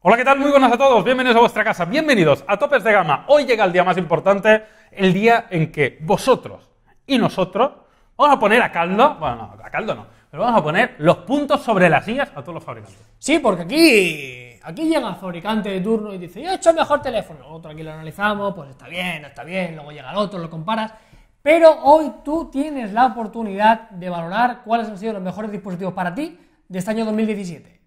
Hola, ¿qué tal? Muy buenas a todos, bienvenidos a vuestra casa, bienvenidos a Topes de Gama. Hoy llega el día más importante, el día en que vosotros y nosotros vamos a poner a caldo, bueno, a caldo no, pero vamos a poner los puntos sobre las sillas a todos los fabricantes. Sí, porque aquí, aquí llega el fabricante de turno y dice, yo he hecho el mejor teléfono. Otro aquí lo analizamos, pues está bien, está bien, luego llega el otro, lo comparas. Pero hoy tú tienes la oportunidad de valorar cuáles han sido los mejores dispositivos para ti de este año 2017.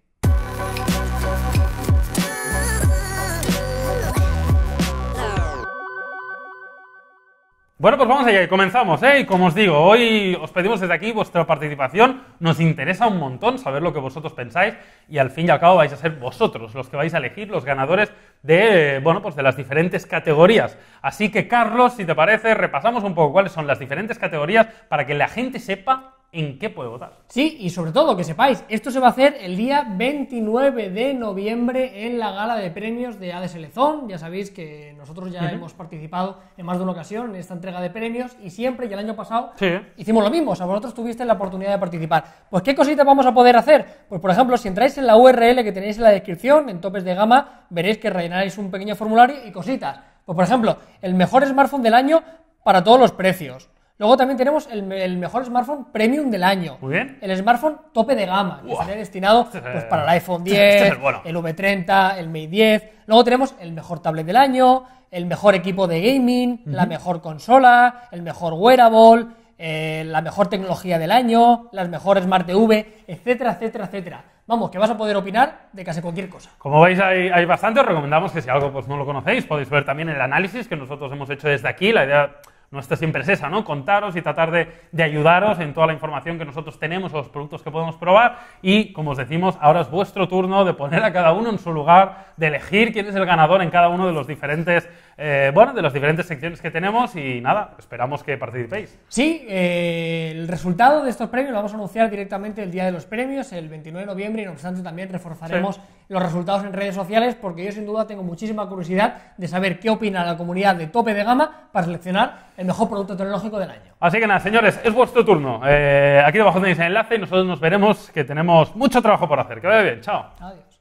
Bueno, pues vamos allá y comenzamos. ¿eh? Y como os digo, hoy os pedimos desde aquí vuestra participación. Nos interesa un montón saber lo que vosotros pensáis y al fin y al cabo vais a ser vosotros los que vais a elegir los ganadores de, bueno, pues de las diferentes categorías. Así que, Carlos, si te parece, repasamos un poco cuáles son las diferentes categorías para que la gente sepa en qué puede votar. Sí, y sobre todo que sepáis, esto se va a hacer el día 29 de noviembre en la gala de premios de ADS Elezón. Ya sabéis que nosotros ya hemos participado en más de una ocasión en esta entrega de premios y siempre, y el año pasado, hicimos lo mismo. O sea, vosotros tuvisteis la oportunidad de participar. Pues, ¿qué cositas vamos a poder hacer? Pues, por ejemplo, si entráis en la URL que tenéis en la descripción, en topes de gama, veréis que rellenaréis un pequeño formulario y cositas. Pues, por ejemplo, el mejor smartphone del año para todos los precios. Luego también tenemos el, mejor smartphone premium del año. Muy bien. El smartphone tope de gama, que sería destinado pues, para el iPhone 10, el, V30, el Mate 10. Luego tenemos el mejor tablet del año, el mejor equipo de gaming, la mejor consola, el mejor wearable, eh, la mejor tecnología del año, las mejores Smart TV, etcétera, etcétera, etcétera. Vamos, que vas a poder opinar de casi cualquier cosa. Como veis, hay, hay bastante. Os recomendamos que si algo pues, no lo conocéis, podéis ver también el análisis que nosotros hemos hecho desde aquí. La idea nuestra siempre es esa, ¿no? Contaros y tratar de, ayudaros en toda la información que nosotros tenemos o los productos que podemos probar. Y, como os decimos, ahora es vuestro turno de poner a cada uno en su lugar, de elegir quién es el ganador en cada uno de los diferentes, eh, bueno, de las diferentes secciones que tenemos. Y nada, esperamos que participéis. Sí, eh, el resultado de estos premios lo vamos a anunciar directamente el día de los premios, el 29 de noviembre, y no obstante también reforzaremos los resultados en redes sociales, porque yo sin duda tengo muchísima curiosidad de saber qué opina la comunidad de tope de gama para seleccionar el mejor producto tecnológico del año. Así que nada, señores, es vuestro turno. Eh, aquí debajo tenéis el enlace y nosotros nos veremos que tenemos mucho trabajo por hacer. Que vaya bien, chao.